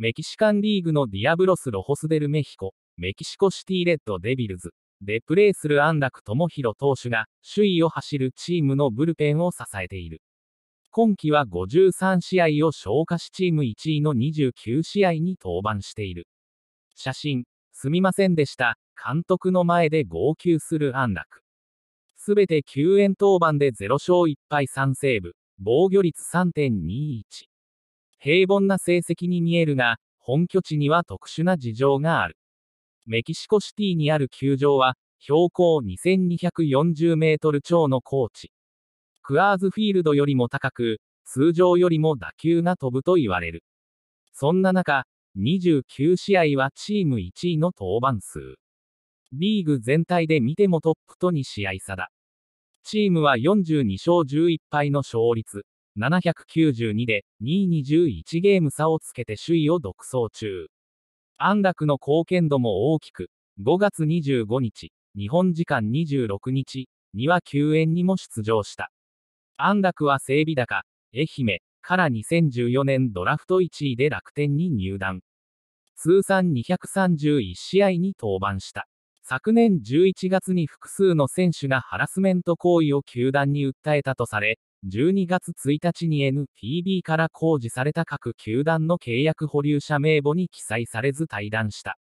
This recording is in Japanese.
メキシカンリーグのディアブロス・ロホスデル・メヒコ、メキシコシティ・レッド・デビルズ、でプレーする安楽智弘投手が、首位を走るチームのブルペンを支えている。今季は53試合を消化しチーム1位の29試合に登板している。写真、すみませんでした。監督の前で号泣する安楽。すべて救援登板で0勝1敗3セーブ、防御率3.21。平凡な成績に見えるが、本拠地には特殊な事情がある。メキシコシティにある球場は、標高2240メートル超の高地。クアーズフィールドよりも高く、通常よりも打球が飛ぶと言われる。そんな中、29試合はチーム1位の登板数。リーグ全体で見てもトップと2試合差だ。チームは42勝11敗の勝率、792で2位に11ゲーム差をつけて首位を独走中。安楽の貢献度も大きく、5月25日、日本時間26日には救援にも出場した。安楽は整備高、愛媛から2014年ドラフト1位で楽天に入団。通算231試合に登板した。昨年11月に複数の選手がハラスメント行為を球団に訴えたとされ、12月1日に NPB から公示された各球団の契約保留者名簿に記載されず退団した。